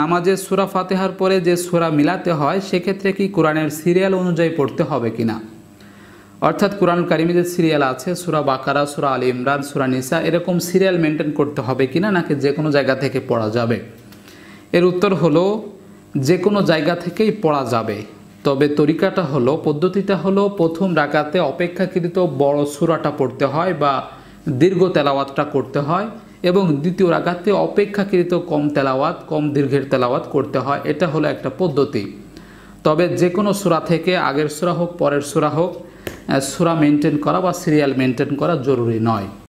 নামাজের সুরা ফাতেহার পরে যে সুরা মিলাতে হয় সেক্ষেত্রে কি কোরআনের সিরিয়াল অনুযায়ী পড়তে হবে কিনা অর্থাৎ কোরআন কারিমে যে সিরিয়াল আছে সুরা বাকারা সুরা আল ইমরান সুরা নিসা এরকম সিরিয়াল মেনটেন করতে হবে কি না নাকি যে কোনো জায়গা থেকে পড়া যাবে এর উত্তর হলো যে কোনো জায়গা থেকেই পড়া যাবে তবে তরিকাটা হলো পদ্ধতিটা হলো প্রথম ডাকাতে অপেক্ষাকৃত বড় সুরাটা পড়তে হয় বা দীর্ঘ তেলাওয়াতটা করতে হয় এবং দ্বিতীয় রাগাতে অপেক্ষাকৃত কম তেলাওয়াত কম দীর্ঘের তেলাওয়াত করতে হয় এটা হলো একটা পদ্ধতি তবে যে কোনো সুরা থেকে আগের সুরা হোক পরের সুরা হোক সুরা মেনটেন করা বা সিরিয়াল মেনটেন করা জরুরি নয়